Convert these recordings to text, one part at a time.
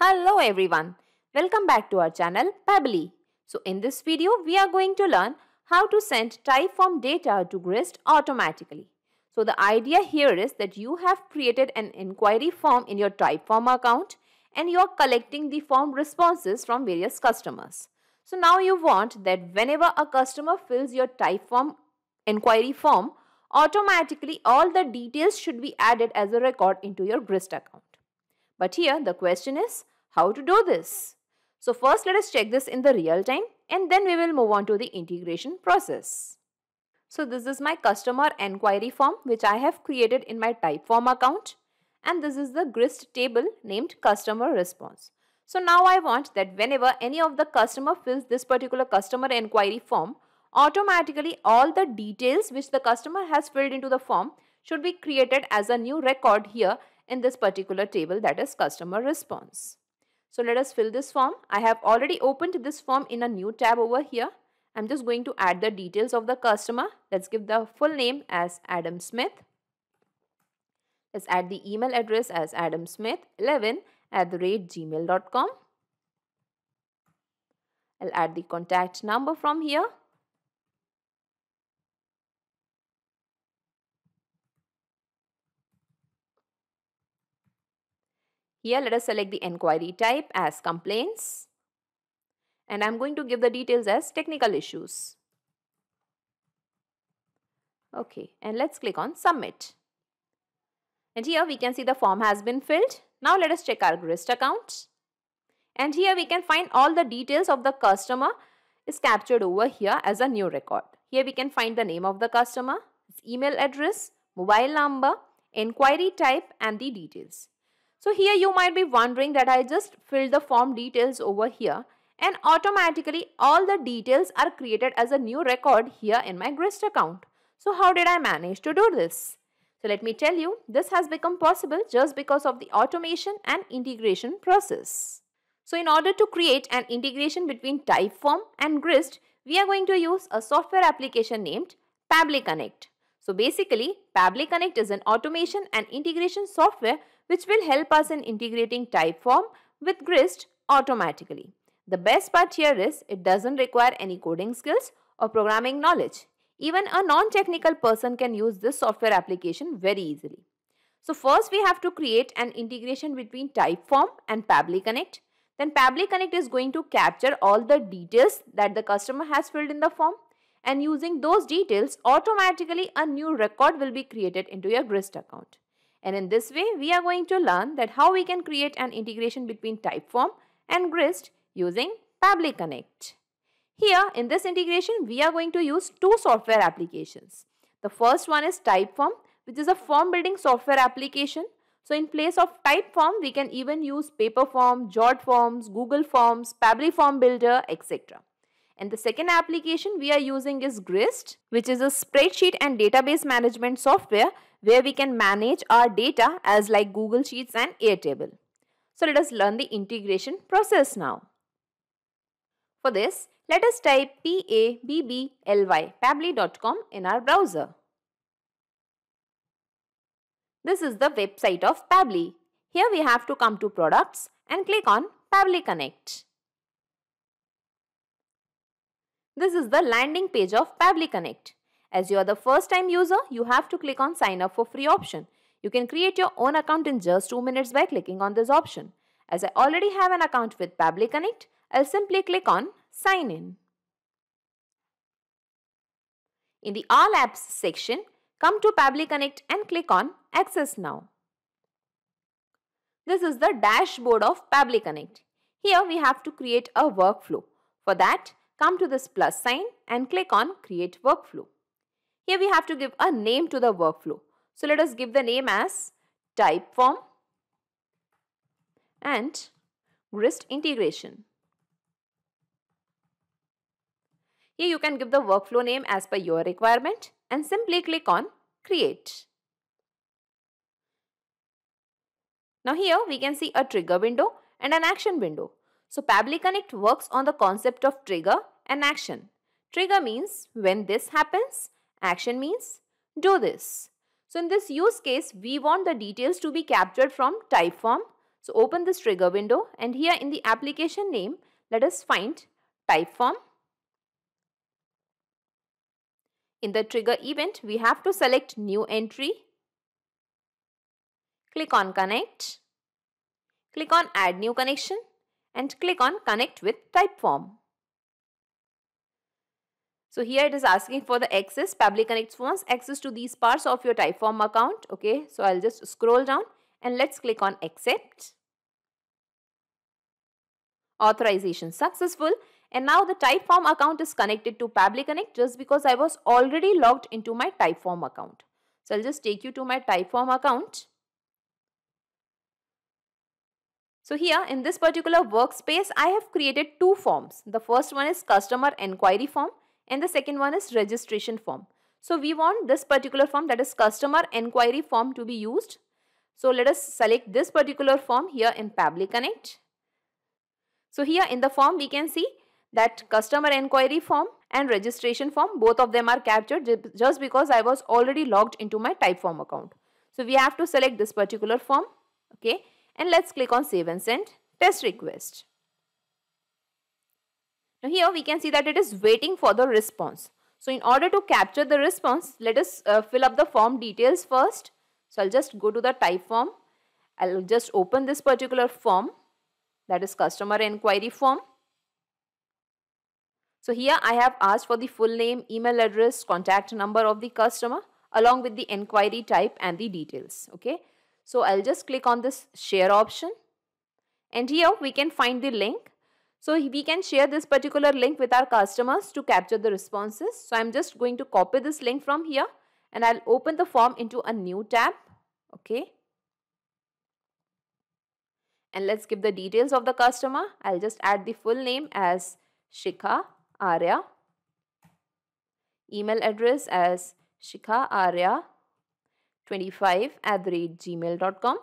Hello everyone, welcome back to our channel Pabbly. So in this video, we are going to learn how to send typeform data to GRIST automatically. So the idea here is that you have created an inquiry form in your typeform account and you are collecting the form responses from various customers. So now you want that whenever a customer fills your typeform inquiry form, automatically all the details should be added as a record into your GRIST account. But here the question is how to do this. So first let us check this in the real time and then we will move on to the integration process. So this is my customer enquiry form which I have created in my Typeform account and this is the grist table named customer response. So now I want that whenever any of the customer fills this particular customer enquiry form, automatically all the details which the customer has filled into the form should be created as a new record here in this particular table that is customer response. So let us fill this form. I have already opened this form in a new tab over here. I'm just going to add the details of the customer. Let's give the full name as Adam Smith. Let's add the email address as adamsmith11 at the rate gmail.com. I'll add the contact number from here. Here let us select the enquiry type as complaints and I'm going to give the details as technical issues. Okay, and let's click on submit. And here we can see the form has been filled. Now let us check our GRIST account. And here we can find all the details of the customer is captured over here as a new record. Here we can find the name of the customer, email address, mobile number, inquiry type and the details. So here you might be wondering that I just filled the form details over here and automatically all the details are created as a new record here in my GRIST account. So how did I manage to do this? So let me tell you, this has become possible just because of the automation and integration process. So in order to create an integration between Typeform and GRIST, we are going to use a software application named Pably Connect. So basically, Pably Connect is an automation and integration software which will help us in integrating Typeform with GRIST automatically. The best part here is it doesn't require any coding skills or programming knowledge. Even a non-technical person can use this software application very easily. So first we have to create an integration between Typeform and Pably Connect. Then Pably Connect is going to capture all the details that the customer has filled in the form and using those details automatically a new record will be created into your GRIST account. And in this way, we are going to learn that how we can create an integration between Typeform and GRIST using Pably Connect. Here, in this integration, we are going to use two software applications. The first one is Typeform, which is a form building software application. So, in place of Typeform, we can even use Paperform, Jot Forms, Google Forms, Pably Form Builder, etc. And the second application we are using is GRIST, which is a spreadsheet and database management software where we can manage our data as like Google Sheets and Airtable. So let us learn the integration process now. For this, let us type pabbly, pabbly.com in our browser. This is the website of Pably. Here we have to come to products and click on Pably Connect. This is the landing page of Pably Connect. As you are the first time user, you have to click on sign up for free option. You can create your own account in just 2 minutes by clicking on this option. As I already have an account with Pabli Connect, I'll simply click on sign in. In the all apps section, come to Pabli Connect and click on access now. This is the dashboard of Pabli Connect. Here we have to create a workflow. For that, come to this plus sign and click on create workflow. Here we have to give a name to the workflow. So let us give the name as type form and grist integration. Here you can give the workflow name as per your requirement and simply click on create. Now here we can see a trigger window and an action window. So Pabli Connect works on the concept of trigger and action. Trigger means when this happens Action means do this. So in this use case, we want the details to be captured from type form. So open this trigger window and here in the application name, let us find type form. In the trigger event, we have to select new entry. Click on connect. Click on add new connection and click on connect with type form. So here it is asking for the access. Public Connect wants access to these parts of your Typeform account. Okay, so I'll just scroll down and let's click on accept. Authorization successful. And now the Typeform account is connected to Public Connect just because I was already logged into my Typeform account. So I'll just take you to my Typeform account. So here in this particular workspace, I have created two forms. The first one is customer Inquiry form and the second one is registration form. So we want this particular form that is customer enquiry form to be used. So let us select this particular form here in Pabli Connect. So here in the form we can see that customer enquiry form and registration form both of them are captured just because I was already logged into my Typeform account. So we have to select this particular form okay and let's click on save and send test request. Now here we can see that it is waiting for the response. So in order to capture the response, let us uh, fill up the form details first. So I'll just go to the type form. I'll just open this particular form that is customer inquiry form. So here I have asked for the full name, email address, contact number of the customer along with the inquiry type and the details. Okay. So I'll just click on this share option and here we can find the link so we can share this particular link with our customers to capture the responses. So I'm just going to copy this link from here and I'll open the form into a new tab. Okay. And let's give the details of the customer. I'll just add the full name as Shikha Arya. Email address as shikhaarya25 at the rate gmail.com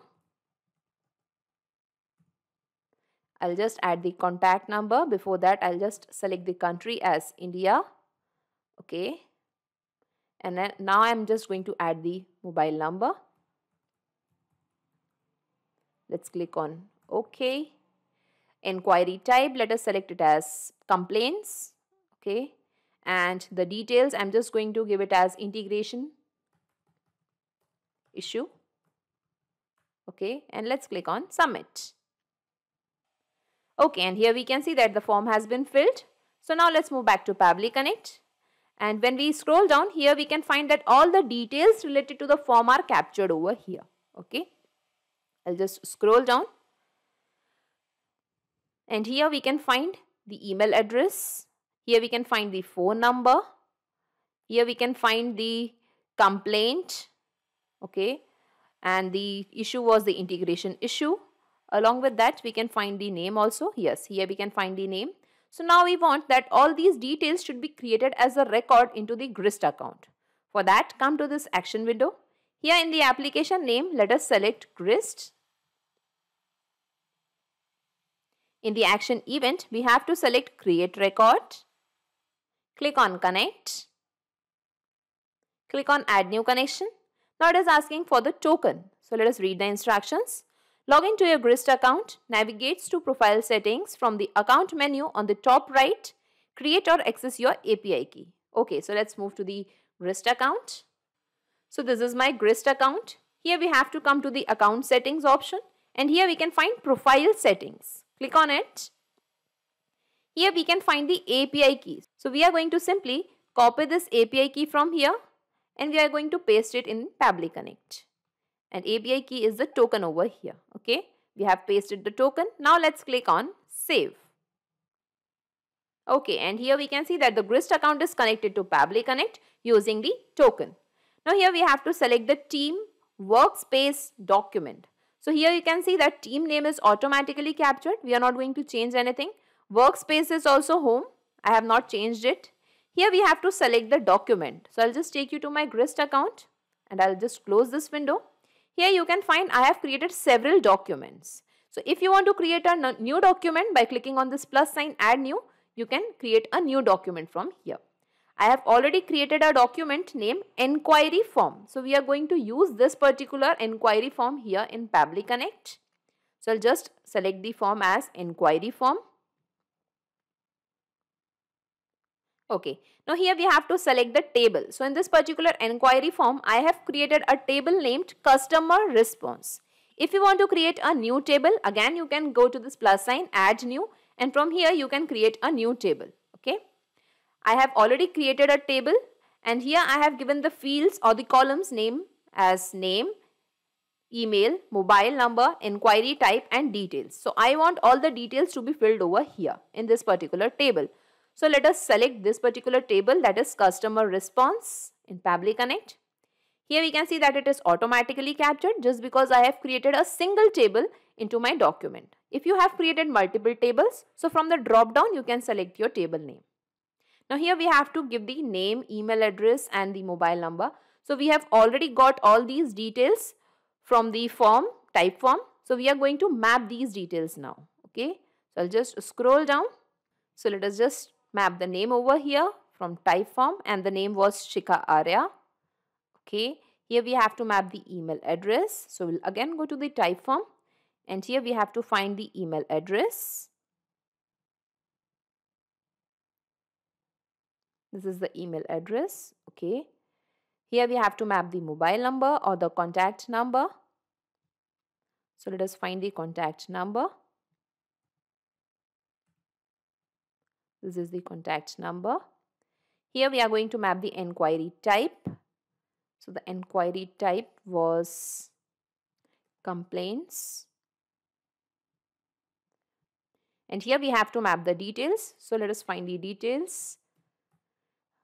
I'll just add the contact number. Before that, I'll just select the country as India. Okay. And then now I'm just going to add the mobile number. Let's click on OK. Inquiry type, let us select it as complaints. Okay. And the details, I'm just going to give it as integration issue. Okay. And let's click on submit. Okay, and here we can see that the form has been filled. So now let's move back to Pavli Connect. And when we scroll down here, we can find that all the details related to the form are captured over here. Okay. I'll just scroll down. And here we can find the email address. Here we can find the phone number. Here we can find the complaint. Okay. And the issue was the integration issue. Along with that, we can find the name also. Yes, here we can find the name. So now we want that all these details should be created as a record into the GRIST account. For that, come to this action window. Here in the application name, let us select GRIST. In the action event, we have to select create record. Click on connect. Click on add new connection. Now it is asking for the token. So let us read the instructions. Log into to your Grist account, navigates to Profile Settings from the Account menu on the top right, create or access your API key. Okay, so let's move to the Grist account. So this is my Grist account. Here we have to come to the Account Settings option and here we can find Profile Settings. Click on it. Here we can find the API key. So we are going to simply copy this API key from here and we are going to paste it in Pabli Connect and API key is the token over here. Okay, we have pasted the token. Now let's click on save. Okay, and here we can see that the GRIST account is connected to Pabli Connect using the token. Now here we have to select the team workspace document. So here you can see that team name is automatically captured. We are not going to change anything. Workspace is also home. I have not changed it. Here we have to select the document. So I'll just take you to my GRIST account and I'll just close this window. Here you can find I have created several documents. So if you want to create a new document by clicking on this plus sign add new, you can create a new document from here. I have already created a document named enquiry form. So we are going to use this particular enquiry form here in Pabli Connect. So I'll just select the form as enquiry form. Okay, now here we have to select the table. So in this particular enquiry form, I have created a table named customer response. If you want to create a new table, again you can go to this plus sign, add new and from here you can create a new table. Okay, I have already created a table and here I have given the fields or the columns name as name, email, mobile number, inquiry type and details. So I want all the details to be filled over here in this particular table. So let us select this particular table that is customer response in Pabli Connect. Here we can see that it is automatically captured just because I have created a single table into my document. If you have created multiple tables, so from the drop down you can select your table name. Now here we have to give the name, email address and the mobile number. So we have already got all these details from the form, type form. So we are going to map these details now. Okay. So I'll just scroll down. So let us just map the name over here from type form and the name was Shika Arya. Okay, here we have to map the email address. So we'll again go to the type form and here we have to find the email address. This is the email address. Okay, here we have to map the mobile number or the contact number. So let us find the contact number. This is the contact number. Here we are going to map the enquiry type. So the enquiry type was complaints. And here we have to map the details. So let us find the details.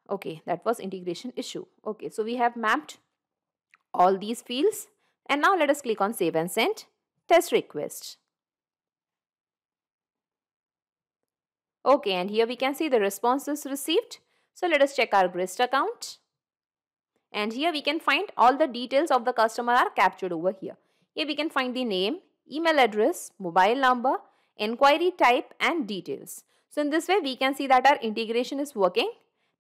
Okay, that was integration issue. Okay, so we have mapped all these fields. And now let us click on save and send test request. Okay, and here we can see the responses received. So let us check our grist account. And here we can find all the details of the customer are captured over here. Here we can find the name, email address, mobile number, inquiry type and details. So in this way we can see that our integration is working.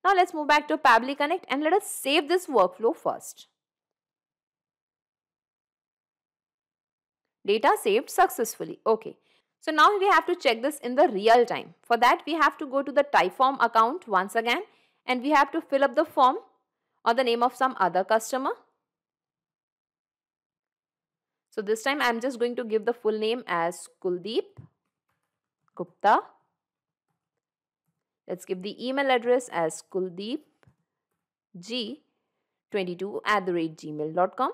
Now let's move back to Pably Connect and let us save this workflow first. Data saved successfully. Okay. So now we have to check this in the real time. For that we have to go to the Typeform account once again and we have to fill up the form or the name of some other customer. So this time I am just going to give the full name as Kuldeep Gupta. Let's give the email address as kuldeepg22 at the rate gmail.com.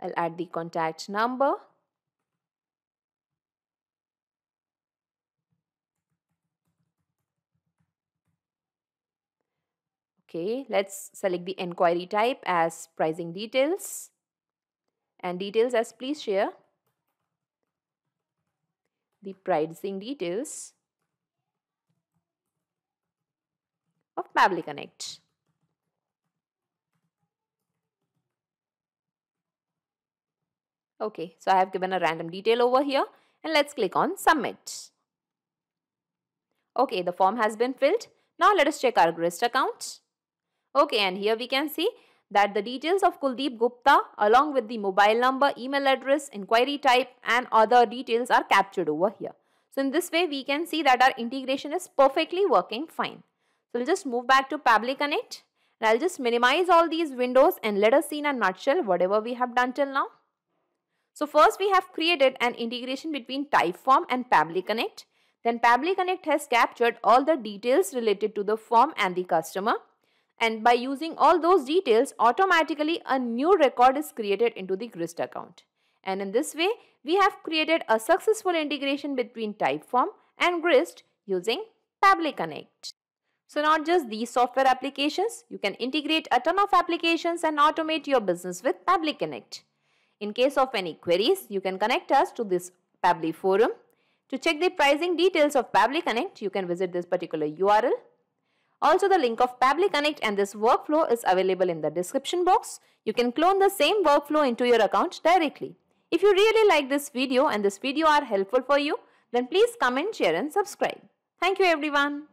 I'll add the contact number Okay, let's select the inquiry type as pricing details and details as please share the pricing details of Mavli Connect. Okay, so I have given a random detail over here and let's click on submit. Okay, the form has been filled. Now let us check our GRIST account. Okay, and here we can see that the details of Kuldeep Gupta along with the mobile number, email address, inquiry type and other details are captured over here. So in this way, we can see that our integration is perfectly working fine. So we'll just move back to Pabli Connect and I'll just minimize all these windows and let us see in a nutshell whatever we have done till now. So first we have created an integration between Typeform and Pabli Connect. Then Pabli Connect has captured all the details related to the form and the customer and by using all those details automatically a new record is created into the grist account. And in this way we have created a successful integration between Typeform and grist using Pably Connect. So not just these software applications, you can integrate a ton of applications and automate your business with Pably Connect. In case of any queries, you can connect us to this Pably forum. To check the pricing details of Pably Connect, you can visit this particular URL also the link of Public Connect and this workflow is available in the description box. You can clone the same workflow into your account directly. If you really like this video and this video are helpful for you, then please comment, share and subscribe. Thank you everyone.